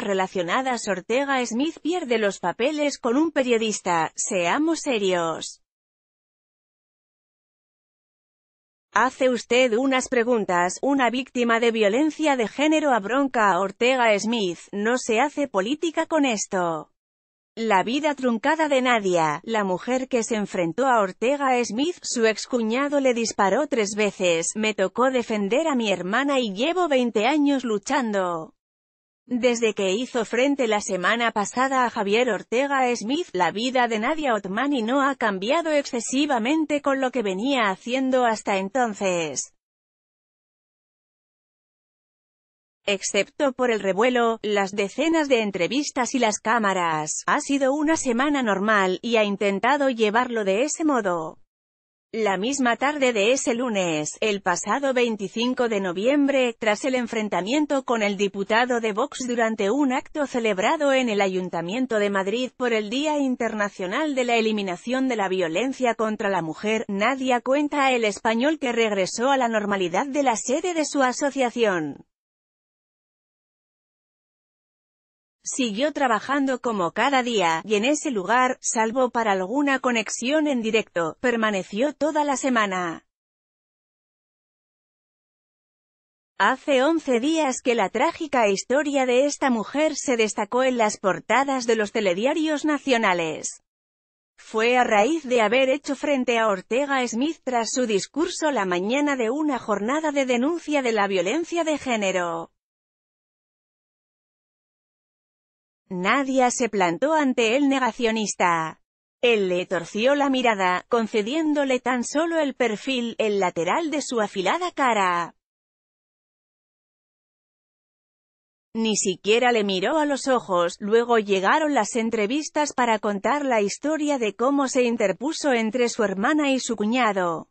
relacionadas Ortega Smith pierde los papeles con un periodista, seamos serios. Hace usted unas preguntas, una víctima de violencia de género a bronca a Ortega Smith, no se hace política con esto. La vida truncada de Nadia, la mujer que se enfrentó a Ortega Smith, su excuñado le disparó tres veces, me tocó defender a mi hermana y llevo 20 años luchando. Desde que hizo frente la semana pasada a Javier Ortega Smith, la vida de Nadia Otmani no ha cambiado excesivamente con lo que venía haciendo hasta entonces. Excepto por el revuelo, las decenas de entrevistas y las cámaras, ha sido una semana normal, y ha intentado llevarlo de ese modo. La misma tarde de ese lunes, el pasado 25 de noviembre, tras el enfrentamiento con el diputado de Vox durante un acto celebrado en el Ayuntamiento de Madrid por el Día Internacional de la Eliminación de la Violencia contra la Mujer, Nadia cuenta el español que regresó a la normalidad de la sede de su asociación. Siguió trabajando como cada día, y en ese lugar, salvo para alguna conexión en directo, permaneció toda la semana. Hace 11 días que la trágica historia de esta mujer se destacó en las portadas de los telediarios nacionales. Fue a raíz de haber hecho frente a Ortega Smith tras su discurso la mañana de una jornada de denuncia de la violencia de género. Nadia se plantó ante el negacionista. Él le torció la mirada, concediéndole tan solo el perfil, el lateral de su afilada cara. Ni siquiera le miró a los ojos, luego llegaron las entrevistas para contar la historia de cómo se interpuso entre su hermana y su cuñado.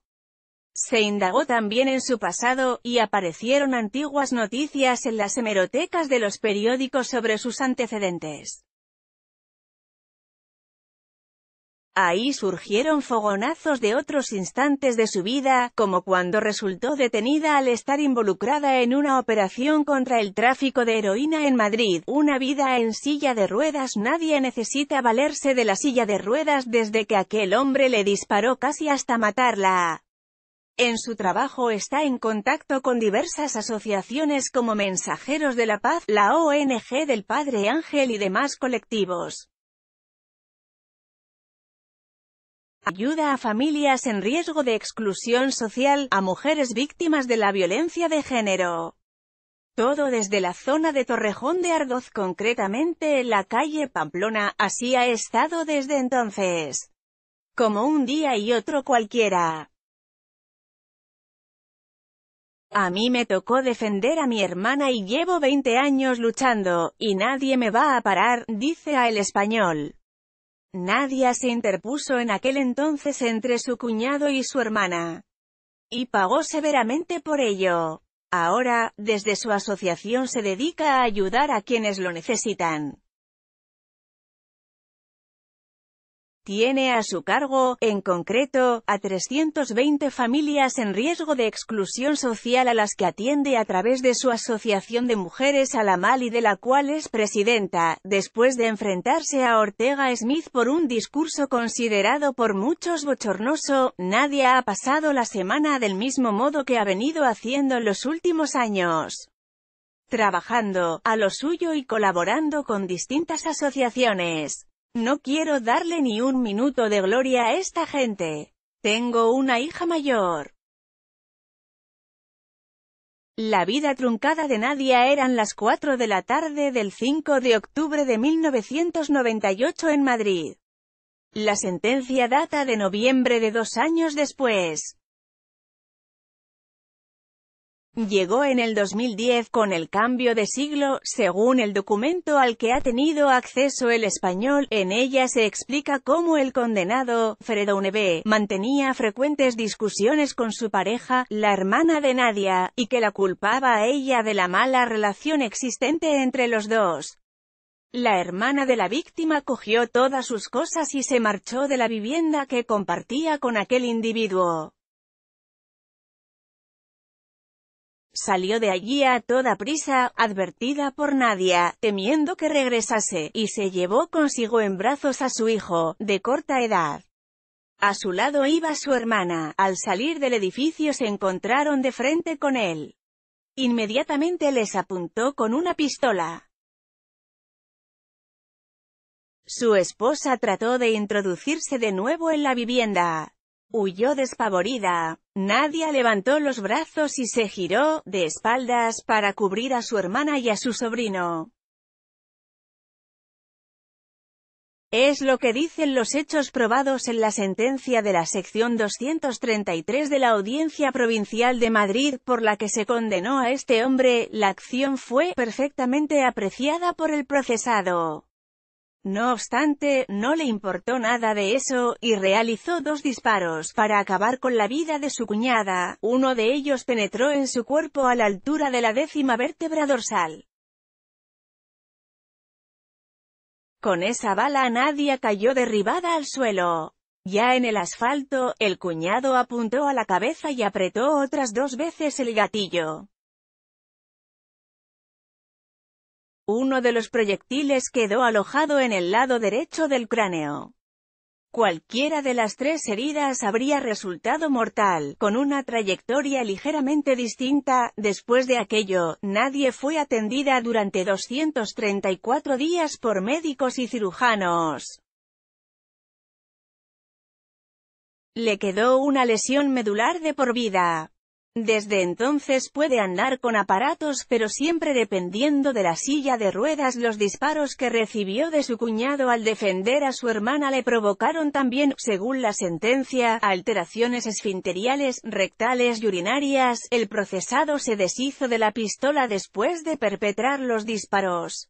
Se indagó también en su pasado, y aparecieron antiguas noticias en las hemerotecas de los periódicos sobre sus antecedentes. Ahí surgieron fogonazos de otros instantes de su vida, como cuando resultó detenida al estar involucrada en una operación contra el tráfico de heroína en Madrid. Una vida en silla de ruedas Nadie necesita valerse de la silla de ruedas desde que aquel hombre le disparó casi hasta matarla. En su trabajo está en contacto con diversas asociaciones como Mensajeros de la Paz, la ONG del Padre Ángel y demás colectivos. Ayuda a familias en riesgo de exclusión social, a mujeres víctimas de la violencia de género. Todo desde la zona de Torrejón de Ardoz, concretamente en la calle Pamplona, así ha estado desde entonces. Como un día y otro cualquiera. A mí me tocó defender a mi hermana y llevo 20 años luchando, y nadie me va a parar, dice a El Español. Nadie se interpuso en aquel entonces entre su cuñado y su hermana. Y pagó severamente por ello. Ahora, desde su asociación se dedica a ayudar a quienes lo necesitan. tiene a su cargo, en concreto, a 320 familias en riesgo de exclusión social a las que atiende a través de su Asociación de Mujeres a la Mal y de la cual es presidenta, después de enfrentarse a Ortega Smith por un discurso considerado por muchos bochornoso, nadie ha pasado la semana del mismo modo que ha venido haciendo en los últimos años trabajando, a lo suyo y colaborando con distintas asociaciones. No quiero darle ni un minuto de gloria a esta gente. Tengo una hija mayor. La vida truncada de Nadia eran las 4 de la tarde del 5 de octubre de 1998 en Madrid. La sentencia data de noviembre de dos años después. Llegó en el 2010 con el cambio de siglo, según el documento al que ha tenido acceso el español, en ella se explica cómo el condenado, Fredo Unebe, mantenía frecuentes discusiones con su pareja, la hermana de Nadia, y que la culpaba a ella de la mala relación existente entre los dos. La hermana de la víctima cogió todas sus cosas y se marchó de la vivienda que compartía con aquel individuo. Salió de allí a toda prisa, advertida por nadie, temiendo que regresase, y se llevó consigo en brazos a su hijo, de corta edad. A su lado iba su hermana, al salir del edificio se encontraron de frente con él. Inmediatamente les apuntó con una pistola. Su esposa trató de introducirse de nuevo en la vivienda, Huyó despavorida. Nadia levantó los brazos y se giró, de espaldas, para cubrir a su hermana y a su sobrino. Es lo que dicen los hechos probados en la sentencia de la sección 233 de la Audiencia Provincial de Madrid por la que se condenó a este hombre, la acción fue perfectamente apreciada por el procesado. No obstante, no le importó nada de eso, y realizó dos disparos para acabar con la vida de su cuñada, uno de ellos penetró en su cuerpo a la altura de la décima vértebra dorsal. Con esa bala Nadia cayó derribada al suelo. Ya en el asfalto, el cuñado apuntó a la cabeza y apretó otras dos veces el gatillo. Uno de los proyectiles quedó alojado en el lado derecho del cráneo. Cualquiera de las tres heridas habría resultado mortal, con una trayectoria ligeramente distinta. Después de aquello, nadie fue atendida durante 234 días por médicos y cirujanos. Le quedó una lesión medular de por vida. Desde entonces puede andar con aparatos pero siempre dependiendo de la silla de ruedas. Los disparos que recibió de su cuñado al defender a su hermana le provocaron también, según la sentencia, alteraciones esfinteriales, rectales y urinarias. El procesado se deshizo de la pistola después de perpetrar los disparos.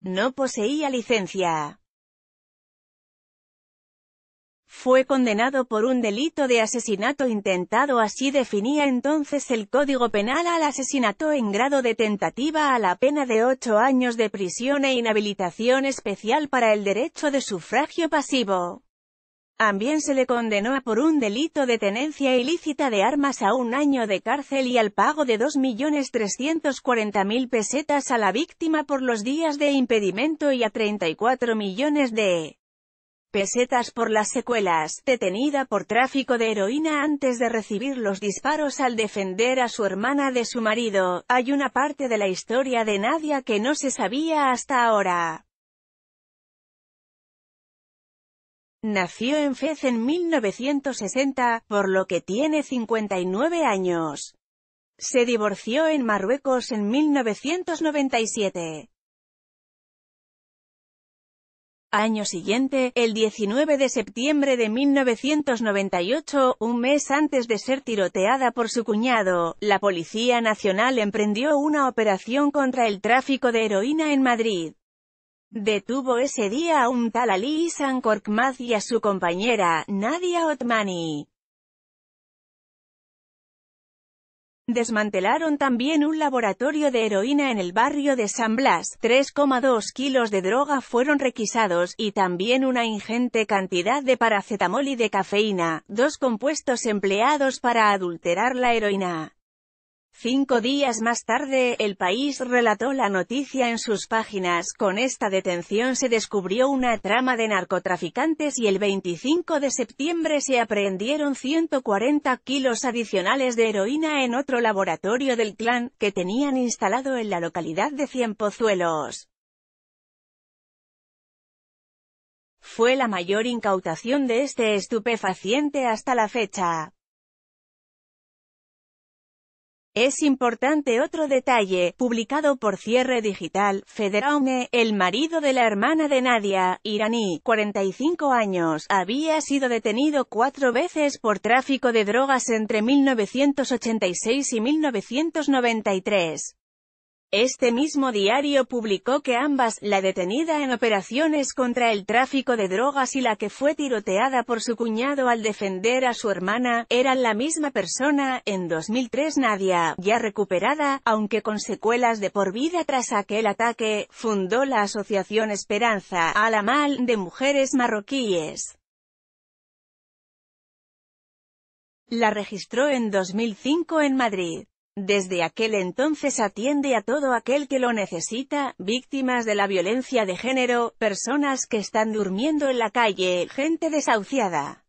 No poseía licencia fue condenado por un delito de asesinato intentado así definía entonces el Código Penal al asesinato en grado de tentativa a la pena de ocho años de prisión e inhabilitación especial para el derecho de sufragio pasivo. También se le condenó por un delito de tenencia ilícita de armas a un año de cárcel y al pago de 2.340.000 pesetas a la víctima por los días de impedimento y a 34 millones de pesetas por las secuelas, detenida por tráfico de heroína antes de recibir los disparos al defender a su hermana de su marido. Hay una parte de la historia de Nadia que no se sabía hasta ahora. Nació en Fez en 1960, por lo que tiene 59 años. Se divorció en Marruecos en 1997. Año siguiente, el 19 de septiembre de 1998, un mes antes de ser tiroteada por su cuñado, la Policía Nacional emprendió una operación contra el tráfico de heroína en Madrid. Detuvo ese día a un tal Ali Isan Korkmaz y a su compañera, Nadia Otmani. Desmantelaron también un laboratorio de heroína en el barrio de San Blas, 3,2 kilos de droga fueron requisados, y también una ingente cantidad de paracetamol y de cafeína, dos compuestos empleados para adulterar la heroína. Cinco días más tarde, el país relató la noticia en sus páginas, con esta detención se descubrió una trama de narcotraficantes y el 25 de septiembre se aprehendieron 140 kilos adicionales de heroína en otro laboratorio del clan, que tenían instalado en la localidad de Cienpozuelos. Fue la mayor incautación de este estupefaciente hasta la fecha. Es importante otro detalle, publicado por Cierre Digital, Federaune, el marido de la hermana de Nadia, iraní, 45 años, había sido detenido cuatro veces por tráfico de drogas entre 1986 y 1993. Este mismo diario publicó que ambas, la detenida en operaciones contra el tráfico de drogas y la que fue tiroteada por su cuñado al defender a su hermana, eran la misma persona. En 2003 Nadia, ya recuperada, aunque con secuelas de por vida tras aquel ataque, fundó la asociación Esperanza a la mal, de mujeres marroquíes. La registró en 2005 en Madrid. Desde aquel entonces atiende a todo aquel que lo necesita, víctimas de la violencia de género, personas que están durmiendo en la calle, gente desahuciada.